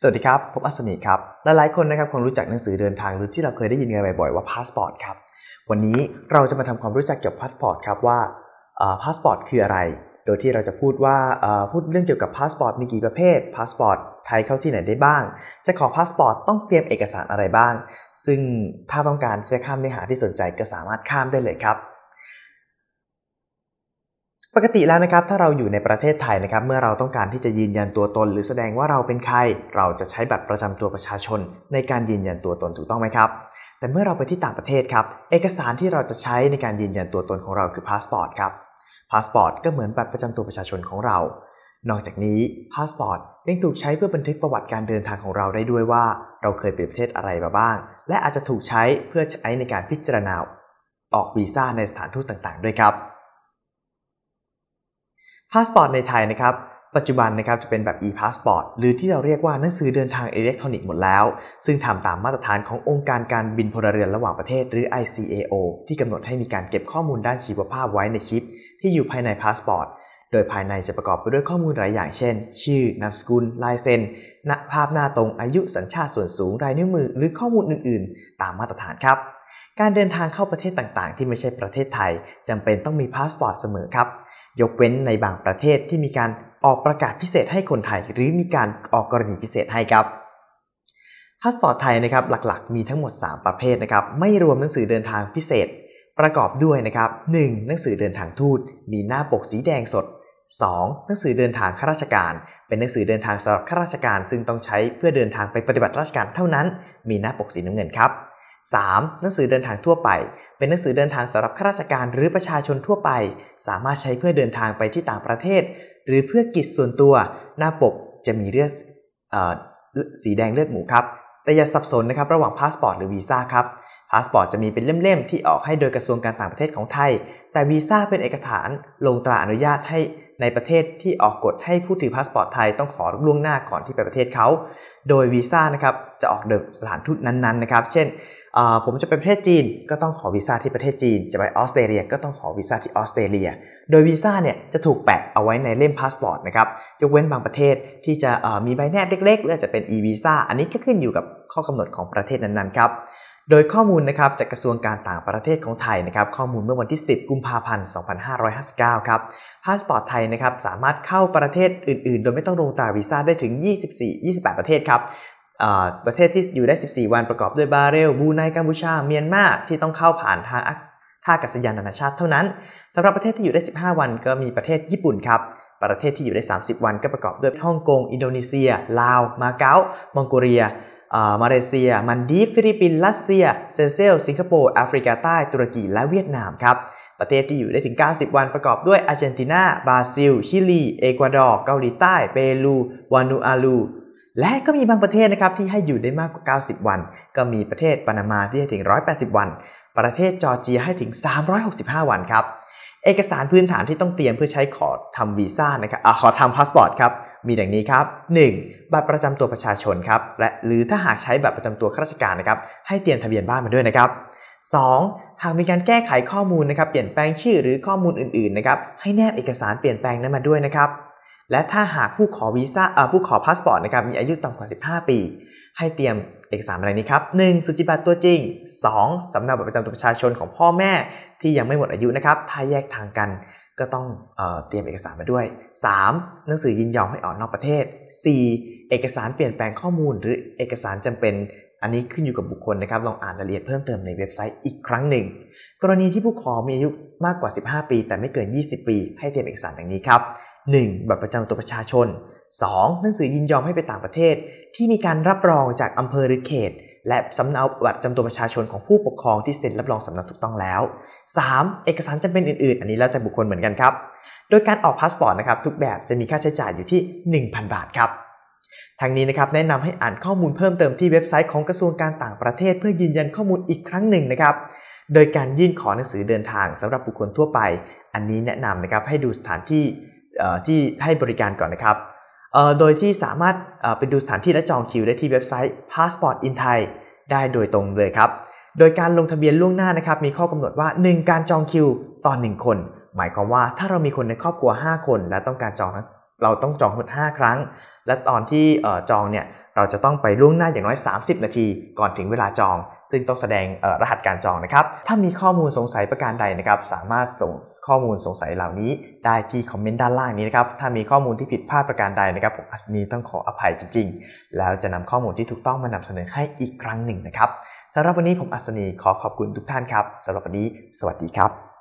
สวัสดีครับ ผมอัศนีครับ หลาย ๆ คนนะครับ คงรู้จักหนังสือเดินทางหรือที่เราเคยได้ยินกันบ่อยๆ ว่าพาสปอร์ตครับ วันนี้เราจะมาทำความรู้จักเกี่ยวกับพาสปอร์ตครับว่าพาสปอร์ตคืออะไร โดยที่เราจะพูดว่าพูดเรื่องเกี่ยวกับพาสปอร์ตมีกี่ประเภท พาสปอร์ตไทยเข้าที่ไหนได้บ้าง จะขอพาสปอร์ตต้องเตรียมเอกสารอะไรบ้าง ซึ่งถ้าต้องการจะข้ามเนื้อหาที่สนใจก็สามารถข้ามได้เลยครับปกติแล้วนะครับถ้าเราอยู่ในประเทศไทยนะครับ เมื่อเราต้องการที่จะยืนยันตัวตน หรือแสดงว่าเราเป็นใคร เราจะใช้บัตรประจำตัวประชาชน ในการยืนยันตัวตนถูกต้องไหมครับ แต่เมื่อเราไปที่ต่างประเทศครับ เอกสารที่เราจะใช้ในการยืนยันตัวตนของเราคือพาสปอร์ตครับพาสปอร์ตก็เหมือนบัตรประจำตัวประชาชนของเรา นอกจากนี้พาสปอร์ตยังถูกใช้เพื่อบันทึกประวัติการเดินทางของเราได้ด้วยว่า เราเคยไปประเทศอะไรมาบ้าง และอาจจะถูกใช้เพื่อใช้ในการพิจารณาออกวีซ่าในสถานทูตต่าง ๆ ด้วยครับพาสปอร์ตในไทยนะครับ ปัจจุบันนะครับ จะเป็นแบบ e-passport หรือที่เราเรียกว่าหนังสือเดินทางอิเล็กทรอนิกส์หมดแล้ว ซึ่งทำตามมาตรฐานขององค์การการบินพลเรือนระหว่างประเทศหรือ ICAO ที่กำหนดให้มีการเก็บข้อมูลด้านชีวภาพไว้ในชิปที่อยู่ภายในพาสปอร์ต โดยภายในจะประกอบไปด้วยข้อมูลหลายอย่างเช่น ชื่อ นามสกุล ลายเซ็น ภาพหน้าตรง อายุ สัญชาติ ส่วนสูง รายนิ้วมือ หรือข้อมูลอื่น ๆ ตามมาตรฐานครับ การเดินทางเข้าประเทศต่าง ๆ ที่ไม่ใช่ประเทศไทยจำเป็นต้องมีพาสปอร์ตเสมอครับยกเว้นในบางประเทศที่มีการออกประกาศพิเศษให้คนไทยหรือมีการออกกรณีพิเศษให้ครับพาสปอร์ตไทยนะครับหลักๆมีทั้งหมด 3 ประเภทนะครับ ไม่รวมหนังสือเดินทางพิเศษ ประกอบด้วยนะครับ 1. หนังสือเดินทางทูต มีหน้าปกสีแดงสด 2. หนังสือเดินทางข้าราชการ เป็นหนังสือเดินทางสำหรับข้าราชการ ซึ่งต้องใช้เพื่อเดินทางไปปฏิบัติราชการเท่านั้น มีหน้าปกสีน้ำเงินครับ 3. หนังสือเดินทางทั่วไปเป็นหนังสือเดินทางสำหรับข้าราชการหรือประชาชนทั่วไป สามารถใช้เพื่อเดินทางไปที่ต่างประเทศ หรือเพื่อกิจส่วนตัว หน้าปกจะมีเลือดสีแดงเลือดหมูครับแต่อย่าสับสนนะครับระหว่างพาสปอร์ตหรือวีซ่าครับพาสปอร์ตจะมีเป็นเล่มๆที่ออกให้โดยกระทรวงการต่างประเทศของไทย แต่วีซ่าเป็นเอกสารลงตราอนุญาตให้ในประเทศที่ออกกฎให้ผู้ถือพาสปอร์ตไทยต้องขอล่วงหน้าก่อนที่ไปประเทศเขาโดยวีซ่านะครับจะออกโดยสถานทูตนั้นๆนะครับเช่นผมจะไปประเทศจีน ก็ต้องขอวีซ่าที่ประเทศจีน จะไปออสเตรเลียก็ต้องขอวีซ่าที่ออสเตรเลีย โดยวีซ่าเนี่ยจะถูกแปะเอาไว้ในเล่มพาสปอร์ตนะครับยกเว้นบางประเทศที่จะมีใบแนบเล็กๆหรือจะเป็น e วีซ่าอันนี้ก็ขึ้นอยู่กับข้อกำหนดของประเทศนั้นๆครับโดยข้อมูลนะครับจากกระทรวงการต่างประเทศของไทยนะครับข้อมูลเมื่อวันที่ 10 กุมภาพันธ์2559ครับพาสปอร์ตไทยนะครับสามารถเข้าประเทศอื่นๆ โดยไม่ต้องลงตราวีซ่าได้ถึง24-28 ประเทศครับประเทศที่อยู่ได้ 14 วันประกอบด้วยบาเรลบูไนกัมพูชา เมียนมาที่ต้องเข้าผ่านทางท่าอากาศยานนานาชาติเท่านั้น สำหรับประเทศที่อยู่ได้ 15 วันก็มีประเทศญี่ปุ่นครับ ประเทศที่อยู่ได้ 30 วันก็ประกอบด้วยฮ่องกง อินโดนีเซีย ลาว มาเก๊ามองโกเลีย มาเลเซีย มันดี ฟิลิปปินส์ รัสเซีย เซเซลสิงคโปร์แอฟริกาใต้ ตุรกี และเวียดนามครับ ประเทศที่อยู่ได้ถึง 90 วันประกอบด้วยอาร์เจนตินา บราซิล ชิลี เอกวาดอร์เกาหลีใต้เปรูวานูอาลูและก็มีบางประเทศนะครับที่ให้อยู่ได้มากกว่า 90 วัน ก็มีประเทศปานามาที่ให้ถึง 180 วัน ประเทศจอร์เจียให้ถึง 365 วันครับเอกสารพื้นฐานที่ต้องเตรียมเพื่อใช้ขอทำวีซ่านะครับอขอทำพาสปอร์ตครับมีดังนี้ครับ 1. บัตรประจำตัวประชาชนครับและหรือถ้าหากใช้บัตรประจำตัวข้าราชการนะครับ ให้เตรียมทะเบียนบ้านมาด้วยนะครับ 2. หากมีการแก้ไขข้อมูลนะครับเปลี่ยนแปลงชื่อหรือข้อมูลอื่นๆนะครับให้แนบเอกสารเปลี่ยนแปลงนั้นมาด้วยนะครับและถ้าหากผู้ขอวีซ่าผู้ขอพาสปอร์ตนะครับมีอายุต่ำกว่า 15 ปี ให้เตรียมเอกสารอะไรนี้ครับ 1. สุจิบัตรตัวจริง 2. สำเนาบัตรประจำตัวประชาชนของพ่อแม่ ที่ยังไม่หมดอายุนะครับ ถ้าแยกทางกัน ก็ต้องเอเตรียมเอกสารมาด้วย 3. หนังสือยินยอมให้ออกนอกประเทศ 4. เอกสารเปลี่ยนแปลงข้อมูลหรือเอกสารจำเป็นอันนี้ขึ้นอยู่กับบุคคลนะครับลองอ่านรายละเอียดเพิ่มเติมในเว็บไซต์อีกครั้งหนึ่งกรณีที่ผู้ขอมีอายุมากกว่า 15 ปี แต่ไม่เกิน 20 ปี ให้เตรียมเอกสารดังนี้ครับ 1. บัตรประจำตัวประชาชน 2. หนังสือยินยอมให้ไปต่างประเทศ ที่มีการรับรองจากอำเภอหรือเขต และสำเนาบัตรประจำตัวประชาชนของผู้ปกครองที่เซ็นรับรองสำเนาถูกต้องแล้ว 3. เอกสารจำเป็นอื่นๆ อันนี้แล้วแต่บุคคลเหมือนกันครับโดยการออกพาสปอร์ตนะครับทุกแบบจะมีค่าใช้จ่ายอยู่ที่ 1,000 บาทครับทางนี้นะครับแนะนำให้อ่านข้อมูลเพิ่มเติมที่เว็บไซต์ของกระทรวงการต่างประเทศเพื่อยืนยันข้อมูลอีกครั้งหนึ่งนะครับโดยการยื่นขอหนังสือเดินทางสำหรับบุคคลทั่วไป อันนี้แนะนำนะครับให้ดูสถานที่ที่ให้บริการก่อนนะครับ โดยที่สามารถไปดูสถานที่และจองคิวได้ที่เว็บไซต์ passport in Thai ได้โดยตรงเลยครับ โดยการลงทะเบียนล่วงหน้านะครับ มีข้อกำหนดว่า 1 การจองคิวต่อ1คน หมายความว่าถ้าเรามีคนในครอบครัว 5 คนและต้องการจองเราต้องจองหม้5ครั้ง และตอนที่จองเนี่ยเราจะต้องไปล่วงหน้าอย่างน้อย 30 นาที ก่อนถึงเวลาจอง ซึ่งต้องแสดงรหัสการจองนะครับถ้ามีข้อมูลสงสัยประการใดนะครับสามารถส่งข้อมูลสงสัยเหล่านี้ได้ที่คอมเมนต์ด้านล่าง นี้นะครับ ถ้ามีข้อมูลที่ผิดพลาดประการ ใดนะครับ ผมอัศนีต้องขออภัยจริงๆ แล้วจะนำข้อมูลที่ถูกต้องมานำเสนอให้อีกครั้งหนึ่งนะครับสำหรับวันนี้ผมอัศนีขอขอบคุณทุกท่านครับสำหรับวันนี้สวัสดีครับ